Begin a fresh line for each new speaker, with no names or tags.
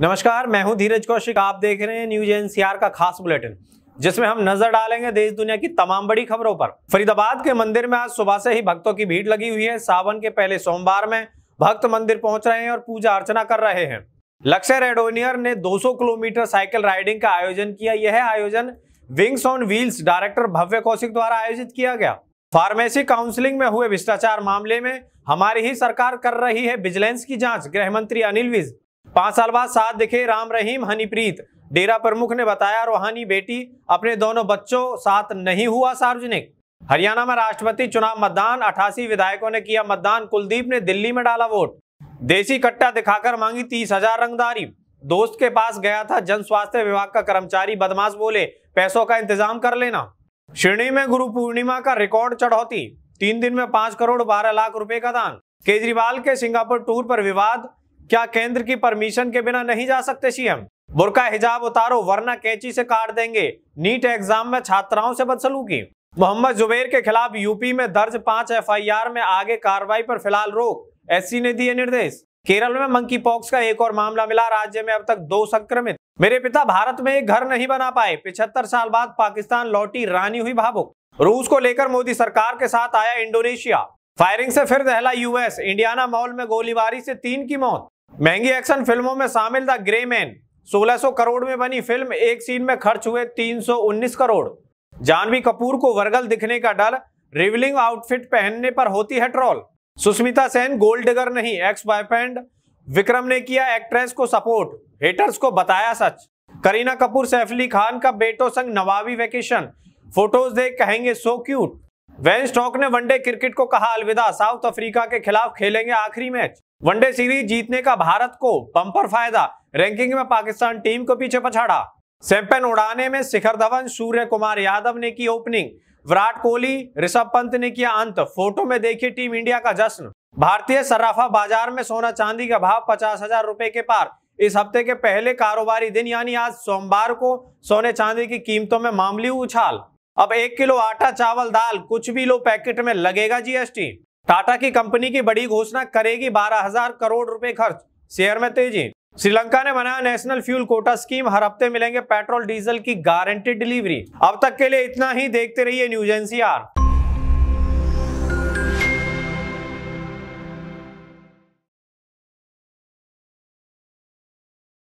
नमस्कार मैं हूं धीरज कौशिक आप देख रहे हैं न्यूज एनसीआर का खास बुलेटिन जिसमें हम नजर डालेंगे देश दुनिया की तमाम बड़ी खबरों पर फरीदाबाद के मंदिर में आज सुबह से ही भक्तों की भीड़ लगी हुई है सावन के पहले सोमवार में भक्त मंदिर पहुंच रहे हैं और पूजा अर्चना कर रहे हैं लक्ष्य रेडोनियर ने 200 किलोमीटर साइकिल राइडिंग का आयोजन किया यह आयोजन Wings on Wheels director Bhavya Kaushik द्वारा आयोजित किया गया फार्मेसी काउंसिलिंग में हुए भ्रष्टाचार मामले में हमारी ही सरकार कर रही है विजिलेंस की जांच गृह मंत्री अनिल विज पांच साल बाद साथ दिखे राम रहीम हनीप्रीत डेरा प्रमुख ने बताया रोहानी बेटी अपने दोनों बच्चों साथ नहीं हुआ सार्वजनिक हरियाणा में राष्ट्रपति चुनाव मतदान अठासी विधायकों ने किया मतदान कुलदीप ने दिल्ली में डाला वोट देसी कट्टा दिखाकर मांगी तीस हजार रंगदारी दोस्त के पास गया था जन स्वास्थ्य विभाग का कर्मचारी बदमाश बोले पैसों का इंतजाम कर लेना श्रेणी में गुरु पूर्णिमा का रिकॉर्ड चढ़ौती तीन दिन में पांच करोड़ बारह लाख रुपए का दान केजरीवाल के सिंगापुर टूर पर विवाद क्या केंद्र की परमिशन के बिना नहीं जा सकते सीएम बुरका हिजाब उतारो वरना कैची से काट देंगे नीट एग्जाम में छात्राओं से बदसलूकी मोहम्मद जुबेर के खिलाफ यूपी में दर्ज पांच एफआईआर में आगे कार्रवाई पर फिलहाल रोक एससी ने दिए निर्देश केरल में मंकी पॉक्स का एक और मामला मिला राज्य में अब तक दो संक्रमित मेरे पिता भारत में एक घर नहीं बना पाए पिछहत्तर साल बाद पाकिस्तान लौटी रानी हुई भावुक रूस को लेकर मोदी सरकार के साथ आया इंडोनेशिया फायरिंग से फिर दहला यूएस इंडियाना मॉल में गोलीबारी से तीन की मौत महंगी एक्शन फिल्मों में शामिल था ग्रे मैन सोलह सो करोड़ में बनी फिल्म एक सीन में खर्च हुए 319 करोड़ जानवी कपूर को वर्गल दिखने का डर रिविलिंग आउटफिट पहनने पर होती है troll Sushmita Sen gold digger नहीं एक्स बॉयफ्रेंड विक्रम ने किया एक्ट्रेस को सपोर्ट हेटर्स को बताया सच करीना कपूर सैफ अली खान का बेटो संग नवाबी वेकेशन फोटोज देख कहेंगे सो क्यूट वेन स्टॉक ने वनडे क्रिकेट को कहा अलविदा साउथ अफ्रीका के खिलाफ खेलेंगे आखिरी मैच वनडे सीरीज जीतने का भारत को बंपर फायदा रैंकिंग में पाकिस्तान टीम को पीछे पछाड़ा सैंपन उड़ाने में शिखर धवन सूर्य कुमार यादव ने की ओपनिंग विराट कोहली ऋषभ पंत ने किया अंत फोटो में देखिए टीम इंडिया का जश्न भारतीय सराफा बाजार में सोना चांदी का भाव पचास हजार रुपए के पार इस हफ्ते के पहले कारोबारी दिन यानी आज सोमवार को सोने चांदी की कीमतों में मामली उछाल अब एक किलो आटा चावल दाल कुछ भी लो पैकेट में लगेगा जीएसटी टाटा की कंपनी की बड़ी घोषणा करेगी बारह हजार करोड़ रुपए खर्च शेयर में तेजी श्रीलंका ने बनाया नेशनल फ्यूल कोटा स्कीम हर हफ्ते मिलेंगे पेट्रोल डीजल की गारंटी डिलीवरी अब तक के लिए इतना ही देखते रहिए न्यूज एनसीआर